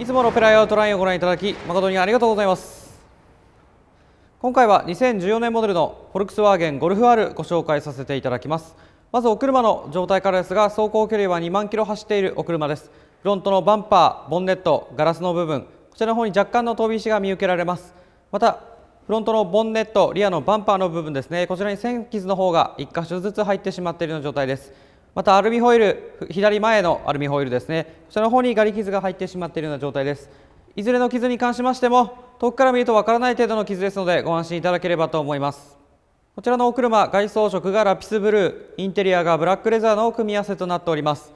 いつものプライアウトラインをご覧いただき誠にありがとうございます今回は2014年モデルのフォルクスワーゲンゴルフ R ご紹介させていただきますまずお車の状態からですが走行距離は2万キロ走っているお車ですフロントのバンパー、ボンネット、ガラスの部分こちらの方に若干の飛び石が見受けられますまたフロントのボンネット、リアのバンパーの部分ですねこちらに線傷の方が1箇所ずつ入ってしまっているような状態ですまたアルミホイル左前のアルミホイルですねこちらの方にガリ傷が入ってしまっているような状態ですいずれの傷に関しましても遠くから見るとわからない程度の傷ですのでご安心いただければと思いますこちらのお車外装色がラピスブルーインテリアがブラックレザーの組み合わせとなっております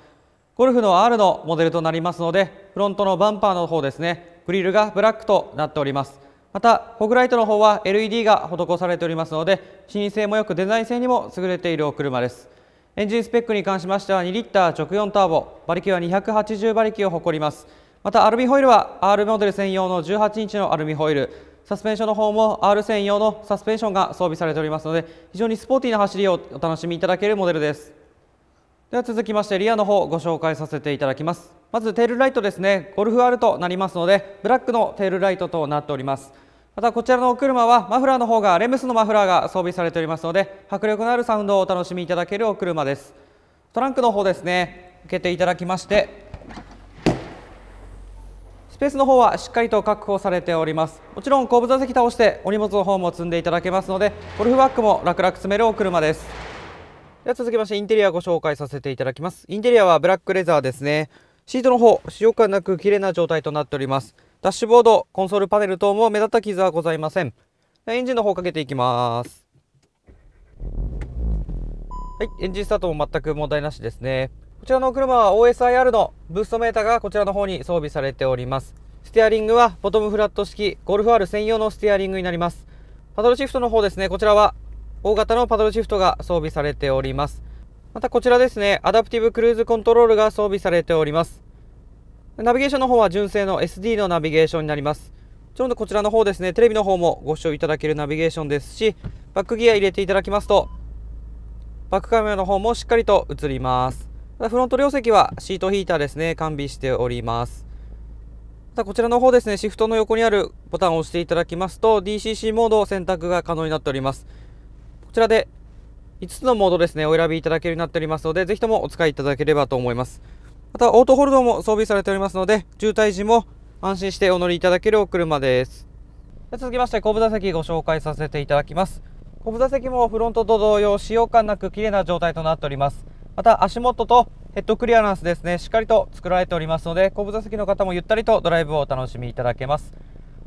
ゴルフの R のモデルとなりますのでフロントのバンパーの方ですねグリルがブラックとなっておりますまたホグライトの方は LED が施されておりますので視認性もよくデザイン性にも優れているお車ですエンジンスペックに関しましては2リッター直4ターボ馬力は280馬力を誇りますまたアルミホイルは R モデル専用の18インチのアルミホイルサスペンションの方も R 専用のサスペンションが装備されておりますので非常にスポーティーな走りをお楽しみいただけるモデルですでは続きましてリアの方ご紹介させていただきますまずテールライトですねゴルフ R となりますのでブラックのテールライトとなっておりますまたこちらのお車はマフラーの方がレムスのマフラーが装備されておりますので迫力のあるサウンドをお楽しみいただけるお車ですトランクの方ですね受けていただきましてスペースの方はしっかりと確保されておりますもちろん後部座席倒してお荷物の方も積んでいただけますのでゴルフバッグも楽々詰めるお車ですでは続きましてインテリアご紹介させていただきますインテリアはブラックレザーですねシートの方使用感なく綺麗な状態となっておりますダッシュボード、コンソールパネル等も目立った傷はございません。エンジンの方をかけていきます。はい、エンジンスタートも全く問題なしですね。こちらの車は OSIR のブーストメーターがこちらの方に装備されております。ステアリングはボトムフラット式、ゴルフ R 専用のステアリングになります。パドルシフトの方ですね、こちらは大型のパドルシフトが装備されております。またこちらですね、アダプティブクルーズコントロールが装備されております。ナビゲーションの方は純正の SD のナビゲーションになります。ちょうどこちらの方ですね、テレビの方もご視聴いただけるナビゲーションですし、バックギア入れていただきますと、バックカメラの方もしっかりと映ります。フロント両席はシートヒーターですね、完備しております。またこちらの方ですね、シフトの横にあるボタンを押していただきますと、DCC モードを選択が可能になっております。こちらで5つのモードですね、お選びいただけるようになっておりますので、ぜひともお使いいただければと思います。またオートホールドも装備されておりますので渋滞時も安心してお乗りいただけるお車です続きまして後部座席ご紹介させていただきます後部座席もフロントと同様使用感なく綺麗な状態となっておりますまた足元とヘッドクリアランスですねしっかりと作られておりますので後部座席の方もゆったりとドライブをお楽しみいただけます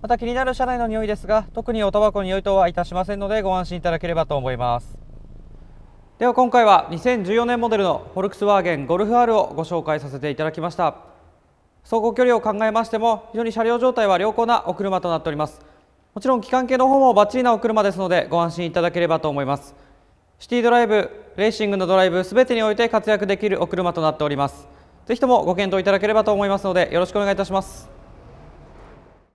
また気になる車内の匂いですが特におタバコの匂いとはいたしませんのでご安心いただければと思いますでは今回は2014年モデルのフォルクスワーゲンゴルフ R をご紹介させていただきました走行距離を考えましても非常に車両状態は良好なお車となっておりますもちろん機関系の方もバッチリなお車ですのでご安心いただければと思いますシティドライブレーシングのドライブ全てにおいて活躍できるお車となっておりますぜひともご検討いただければと思いますのでよろしくお願いいたします